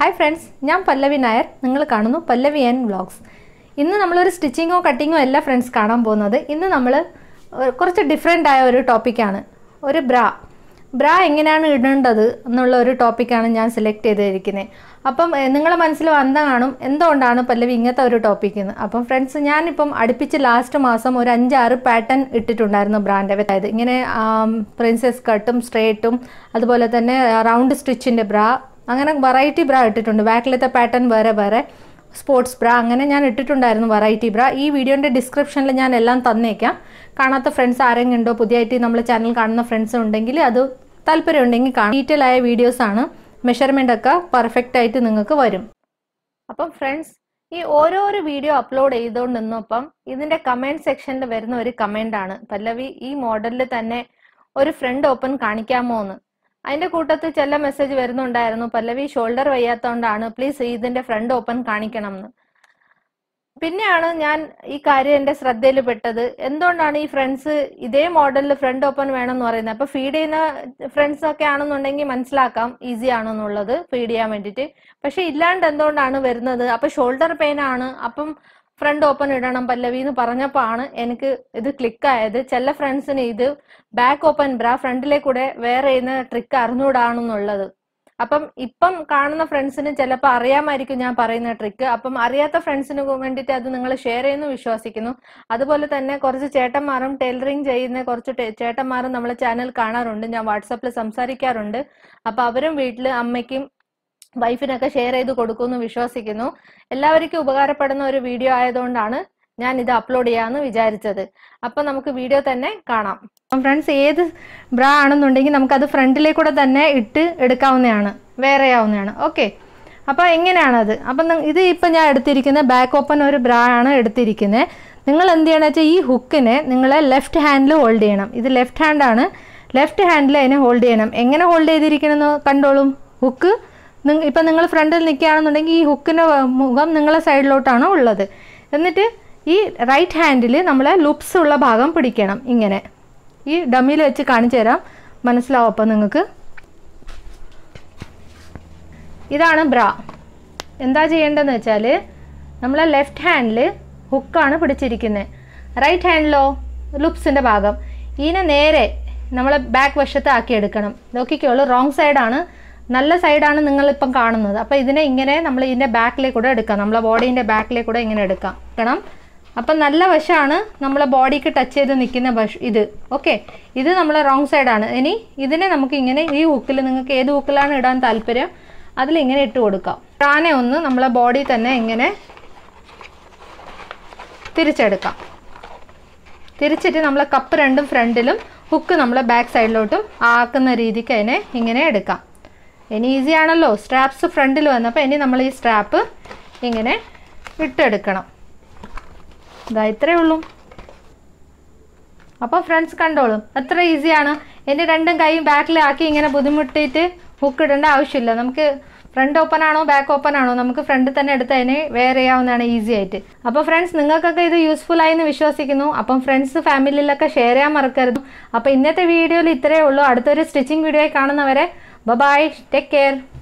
Hi friends ഞാൻ പല്ലവി നായർ നിങ്ങൾ കാണുന്നു പല്ലവി ആൻഡ് വ്ളോഗ്സ് ഇന്ന് നമ്മളൊരു സ്റ്റിച്ചിങ്ങോ കട്ടിങ്ങോ അല്ല ഫ്രണ്ട്സ് കാണാൻ പോകുന്നത് ഇന്ന് നമ്മൾ കുറച്ച് ഡിഫറെൻ്റ് ആയ ഒരു ടോപ്പിക്കാണ് ഒരു ബ്ര ബ്ര എങ്ങനെയാണ് ഇടേണ്ടത് എന്നുള്ള ഒരു ടോപ്പിക്കാണ് ഞാൻ സെലക്ട് ചെയ്തിരിക്കുന്നത് അപ്പം നിങ്ങളെ മനസ്സിൽ വന്ന കാണും എന്തുകൊണ്ടാണ് പല്ലവി ഇങ്ങനത്തെ ഒരു ടോപ്പിക്ക് എന്ന് അപ്പം ഫ്രണ്ട്സ് ഞാനിപ്പം അടുപ്പിച്ച് ലാസ്റ്റ് മാസം ഒരു അഞ്ചാറ് പാറ്റേൺ ഇട്ടിട്ടുണ്ടായിരുന്നു ബ്രാൻഡ് അതായത് ഇങ്ങനെ പ്രിൻസസ് കട്ടും സ്ട്രേറ്റും അതുപോലെ തന്നെ റൗണ്ട് സ്റ്റിച്ചിൻ്റെ ബ്ര അങ്ങനെ വെറൈറ്റി ബ്രാ ഇട്ടിട്ടുണ്ട് ബാക്കിലത്തെ പാറ്റേൺ വേറെ വേറെ സ്പോർട്സ് ബ്രാ അങ്ങനെ ഞാൻ ഇട്ടിട്ടുണ്ടായിരുന്നു വെറൈറ്റി ബ്രാ ഈ വീഡിയോൻ്റെ ഡിസ്ക്രിപ്ഷനിൽ ഞാൻ എല്ലാം തന്നേക്കാം കാണാത്ത ഫ്രണ്ട്സ് ആരെങ്കിലും ഉണ്ടോ പുതിയതായിട്ട് നമ്മൾ ചാനൽ കാണുന്ന ഫ്രണ്ട്സ് ഉണ്ടെങ്കിൽ അത് ഉണ്ടെങ്കിൽ കാണാം ഡീറ്റെയിൽ ആയ വീഡിയോസാണ് മെഷർമെൻ്റ് ഒക്കെ പെർഫെക്റ്റ് ആയിട്ട് നിങ്ങൾക്ക് വരും അപ്പം ഫ്രണ്ട്സ് ഈ ഓരോരോ വീഡിയോ അപ്ലോഡ് ചെയ്തുകൊണ്ട് നിന്നപ്പം ഇതിന്റെ കമന്റ് സെക്ഷനിൽ വരുന്ന ഒരു കമന്റ് ആണ് പല്ലവി ഈ മോഡലിൽ തന്നെ ഒരു ഫ്രണ്ട് ഓപ്പൺ കാണിക്കാമോ എന്ന് അതിന്റെ കൂട്ടത്തിൽ ചില മെസ്സേജ് വരുന്നുണ്ടായിരുന്നു പല്ലവി ഷോൾഡർ വയ്യാത്തതുകൊണ്ടാണ് പ്ലീസ് ഇതിന്റെ ഫ്രണ്ട് ഓപ്പൺ കാണിക്കണം എന്ന് പിന്നെയാണ് ഞാൻ ഈ കാര്യം എന്റെ ശ്രദ്ധയിൽ പെട്ടത് എന്തുകൊണ്ടാണ് ഈ ഫ്രണ്ട്സ് ഇതേ മോഡലിൽ ഫ്രണ്ട് ഓപ്പൺ വേണം എന്ന് പറയുന്നത് അപ്പൊ ഫീഡ് ചെയ്യുന്ന ഫ്രണ്ട്സ് ഒക്കെ ആണെന്നുണ്ടെങ്കിൽ മനസ്സിലാക്കാം ഈസി ആണെന്നുള്ളത് ഫീഡ് ചെയ്യാൻ വേണ്ടിയിട്ട് പക്ഷെ ഇല്ലാണ്ട് എന്തുകൊണ്ടാണ് വരുന്നത് അപ്പൊ ഷോൾഡർ പെയിൻ ആണ് അപ്പം ഫ്രണ്ട് ഓപ്പൺ ഇടണം പല്ലവി എന്ന് പറഞ്ഞപ്പോൾ ആണ് എനിക്ക് ഇത് ക്ലിക്കായത് ചില ഫ്രണ്ട്സിന് ഇത് ബാക്ക് ഓപ്പൺ ബ്രാ ഫ്രണ്ടിലെ കൂടെ വേറെ ചെയ്യുന്ന ട്രിക്ക് അറിഞ്ഞൂടാണെന്നുള്ളത് അപ്പം ഇപ്പം കാണുന്ന ഫ്രണ്ട്സിന് ചിലപ്പോൾ അറിയാമായിരിക്കും ഞാൻ പറയുന്ന ട്രിക്ക് അപ്പം അറിയാത്ത ഫ്രണ്ട്സിന് വേണ്ടിയിട്ട് അത് നിങ്ങൾ ഷെയർ ചെയ്യുന്നു വിശ്വസിക്കുന്നു അതുപോലെ തന്നെ കുറച്ച് ചേട്ടന്മാരും ടൈലറിങ് ചെയ്യുന്ന കുറച്ച് ചേട്ടന്മാരും നമ്മളെ ചാനൽ കാണാറുണ്ട് ഞാൻ വാട്സാപ്പിൽ സംസാരിക്കാറുണ്ട് അപ്പം അവരും വീട്ടിൽ അമ്മയ്ക്കും വൈഫിനൊക്കെ ഷെയർ ചെയ്ത് കൊടുക്കുമെന്ന് വിശ്വസിക്കുന്നു എല്ലാവർക്കും ഉപകാരപ്പെടുന്ന ഒരു വീഡിയോ ആയതുകൊണ്ടാണ് ഞാൻ ഇത് അപ്ലോഡ് ചെയ്യാമെന്ന് വിചാരിച്ചത് അപ്പൊ നമുക്ക് വീഡിയോ തന്നെ കാണാം ഫ്രണ്ട്സ് ഏത് ബ്രാ ആണെന്നുണ്ടെങ്കിൽ നമുക്കത് ഫ്രണ്ടിലേക്കൂടെ തന്നെ ഇട്ട് എടുക്കാവുന്നതാണ് വേറെയാവുന്നതാണ് ഓക്കെ അപ്പൊ എങ്ങനെയാണത് അപ്പം ഇത് ഇപ്പം ഞാൻ എടുത്തിരിക്കുന്ന ബാക്ക് ഓപ്പൺ ഒരു ബ്രാ ആണ് എടുത്തിരിക്കുന്നത് നിങ്ങൾ എന്ത് ചെയ്യണം വെച്ചാൽ ഈ ഹുക്കിനെ നിങ്ങൾ ലെഫ്റ്റ് ഹാൻഡിൽ ഹോൾഡ് ചെയ്യണം ഇത് ലെഫ്റ്റ് ഹാൻഡാണ് ലെഫ്റ്റ് ഹാൻഡിൽ അതിനെ ഹോൾഡ് ചെയ്യണം എങ്ങനെ ഹോൾഡ് ചെയ്തിരിക്കണമെന്ന് കണ്ടോളും ഹുക്ക് ഇപ്പം നിങ്ങൾ ഫ്രണ്ടിൽ നിൽക്കുകയാണെന്നുണ്ടെങ്കിൽ ഈ ഹുക്കിൻ്റെ മുഖം നിങ്ങളെ സൈഡിലോട്ടാണ് ഉള്ളത് എന്നിട്ട് ഈ റൈറ്റ് ഹാൻഡിൽ നമ്മൾ ലുപ്സ് ഉള്ള ഭാഗം പിടിക്കണം ഇങ്ങനെ ഈ ഡമ്മിയിൽ വെച്ച് കാണിച്ചു തരാം മനസ്സിലാവും അപ്പം നിങ്ങൾക്ക് ഇതാണ് ബ്ര എന്താ ചെയ്യേണ്ടതെന്ന് വെച്ചാൽ നമ്മൾ ലെഫ്റ്റ് ഹാൻഡിൽ ഹുക്കാണ് പിടിച്ചിരിക്കുന്നത് റൈറ്റ് ഹാൻഡിലോ ലുപ്സിൻ്റെ ഭാഗം ഇതിനെ നേരെ നമ്മൾ ബാക്ക് വശത്ത് ആക്കി എടുക്കണം നോക്കിക്കോളൂ റോങ് സൈഡാണ് നല്ല സൈഡാണ് നിങ്ങളിപ്പം കാണുന്നത് അപ്പം ഇതിനെ ഇങ്ങനെ നമ്മൾ ഇതിൻ്റെ കൂടെ എടുക്കാം നമ്മളെ ബോഡീൻ്റെ കൂടെ ഇങ്ങനെ എടുക്കാം കാരണം അപ്പം നല്ല വശമാണ് നമ്മളെ ബോഡിക്ക് ടച്ച് ചെയ്ത് നിൽക്കുന്ന വശ ഇത് ഓക്കെ ഇത് നമ്മളെ റോങ് സൈഡാണ് ഇനി ഇതിനെ നമുക്ക് ഇങ്ങനെ ഈ ഹുക്കിൽ നിങ്ങൾക്ക് ഏത് ഹുക്കിലാണ് ഇടാൻ താല്പര്യം അതിലിങ്ങനെ ഇട്ട് കൊടുക്കാം പ്രാനെ ഒന്ന് നമ്മളെ ബോഡി തന്നെ ഇങ്ങനെ തിരിച്ചെടുക്കാം തിരിച്ചിട്ട് നമ്മളെ കപ്പ് രണ്ടും ഫ്രണ്ടിലും ഹുക്ക് നമ്മളെ ബാക്ക് സൈഡിലോട്ടും ആക്കുന്ന രീതിക്ക് അതിനെ ഇങ്ങനെ എടുക്കാം ഇനി ഈസി ആണല്ലോ സ്ട്രാപ്സ് ഫ്രണ്ടിൽ വന്നപ്പോൾ ഇനി നമ്മൾ ഈ സ്ട്രാപ്പ് ഇങ്ങനെ ഇട്ടെടുക്കണം ഇതാ ഇത്രയേ ഉള്ളൂ അപ്പോൾ ഫ്രണ്ട്സ് കണ്ടോളും അത്ര ഈസിയാണ് എൻ്റെ രണ്ടും കൈയും ബാക്കിലാക്കി ഇങ്ങനെ ബുദ്ധിമുട്ടിയിട്ട് ഹുക്ക് ഇടേണ്ട ആവശ്യമില്ല നമുക്ക് ഫ്രണ്ട് ഓപ്പൺ ആണോ ബാക്ക് ഓപ്പൺ ആണോ നമുക്ക് ഫ്രണ്ട് തന്നെ എടുത്ത് അതിനെ വെയർ ചെയ്യാവുന്നതാണ് ഈസി ആയിട്ട് അപ്പോൾ ഫ്രണ്ട്സ് നിങ്ങൾക്കൊക്കെ ഇത് യൂസ്ഫുൾ ആയെന്ന് വിശ്വസിക്കുന്നു അപ്പം ഫ്രണ്ട്സ് ഫാമിലിയിലൊക്കെ ഷെയർ ചെയ്യാൻ മറക്കരുത് അപ്പോൾ ഇന്നത്തെ വീഡിയോയിൽ ഇത്രയേ ഉള്ളൂ അടുത്തൊരു സ്റ്റിച്ചിങ് വീഡിയോയിൽ കാണുന്നവരെ Bye bye. Take care.